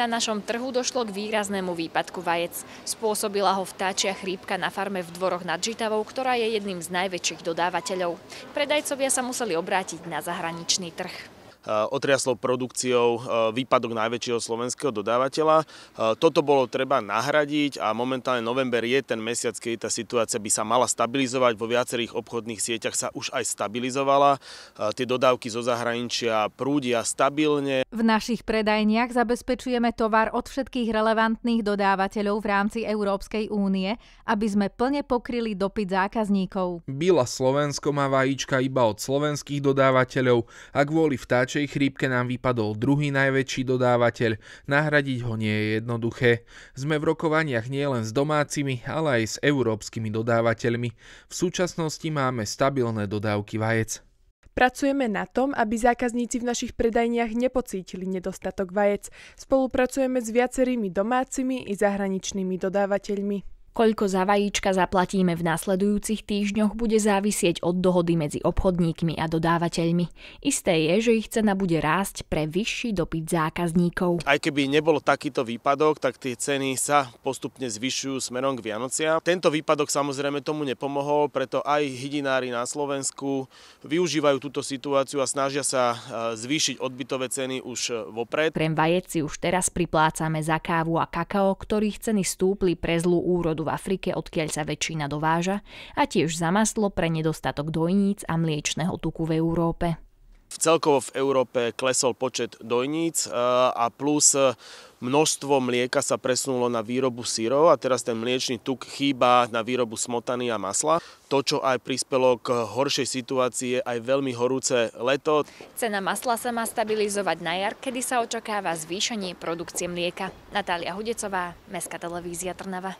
na našom trhu došlo k výraznému výpadku vajec. Spôsobila ho vtáčia chrípka na farme v dvoroch nad Žitavou, ktorá je jedným z najväčších dodávateľov. Predajcovia sa museli obrátiť na zahraničný trh. Eh, otriaslo produkciou eh, výpadok najväčšieho slovenského dodávateľa. Eh, toto bolo treba nahradiť a momentálne november je ten mesiac, keď tá situácia by sa mala stabilizovať. Vo viacerých obchodných sieťach sa už aj stabilizovala. Tie dodávky zo zahraničia prúdia stabilne. V našich predajniach zabezpečujeme tovar od všetkých relevantných dodávateľov v rámci Európskej únie, aby sme plne pokryli dopyt zákazníkov. Bila Slovensko má vajíčka iba od slovenských dodávateľov a kvôli vtáč hráčej chrípke nám vypadol druhý najväčší dodávateľ, nahradiť ho nie je jednoduché. Sme v rokovaniach nielen s domácimi, ale aj s európskymi dodávateľmi. V súčasnosti máme stabilné dodávky vajec. Pracujeme na tom, aby zákazníci v našich predajniach nepocítili nedostatok vajec. Spolupracujeme s viacerými domácimi i zahraničnými dodávateľmi. Koľko za vajíčka zaplatíme v nasledujúcich týždňoch bude závisieť od dohody medzi obchodníkmi a dodávateľmi. Isté je, že ich cena bude rásť pre vyšší dopyt zákazníkov. Aj keby nebol takýto výpadok, tak tie ceny sa postupne zvyšujú smerom k Vianociam. Tento výpadok samozrejme tomu nepomohol, preto aj hydinári na Slovensku využívajú túto situáciu a snažia sa e, zvýšiť odbytové ceny už e, vopred. Krem vajec si už teraz priplácame za kávu a kakao, ktorých ceny stúpli pre zlú úrodu pôvodu v Afrike, odkiaľ sa väčšina dováža, a tiež za pre nedostatok dojníc a mliečného tuku v Európe. V celkovo v Európe klesol počet dojníc e, a plus e, množstvo mlieka sa presunulo na výrobu sírov a teraz ten mliečný tuk chýba na výrobu smotany a masla. To, čo aj prispelo k horšej situácii, je aj veľmi horúce leto. Cena masla sa má stabilizovať na jar, kedy sa očakáva zvýšenie produkcie mlieka. Natália Hudecová, Mestská televízia Trnava.